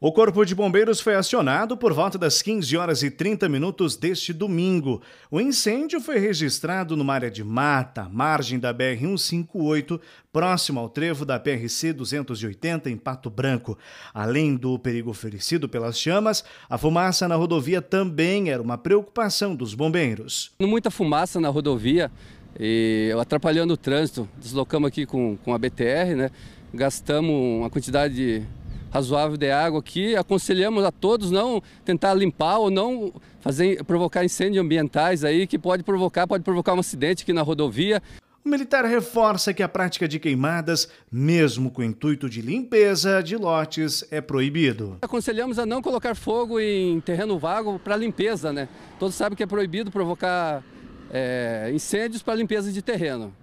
O Corpo de Bombeiros foi acionado por volta das 15 horas e 30 minutos deste domingo. O incêndio foi registrado numa área de mata, margem da BR-158, próximo ao trevo da PRC-280, em Pato Branco. Além do perigo oferecido pelas chamas, a fumaça na rodovia também era uma preocupação dos bombeiros. Muita fumaça na rodovia, e atrapalhando o trânsito. Deslocamos aqui com, com a BTR, né? gastamos uma quantidade de razoável de água aqui. Aconselhamos a todos não tentar limpar ou não fazer provocar incêndios ambientais aí que pode provocar, pode provocar um acidente aqui na rodovia. O militar reforça que a prática de queimadas, mesmo com o intuito de limpeza de lotes, é proibido. Aconselhamos a não colocar fogo em terreno vago para limpeza, né? Todos sabem que é proibido provocar é, incêndios para limpeza de terreno.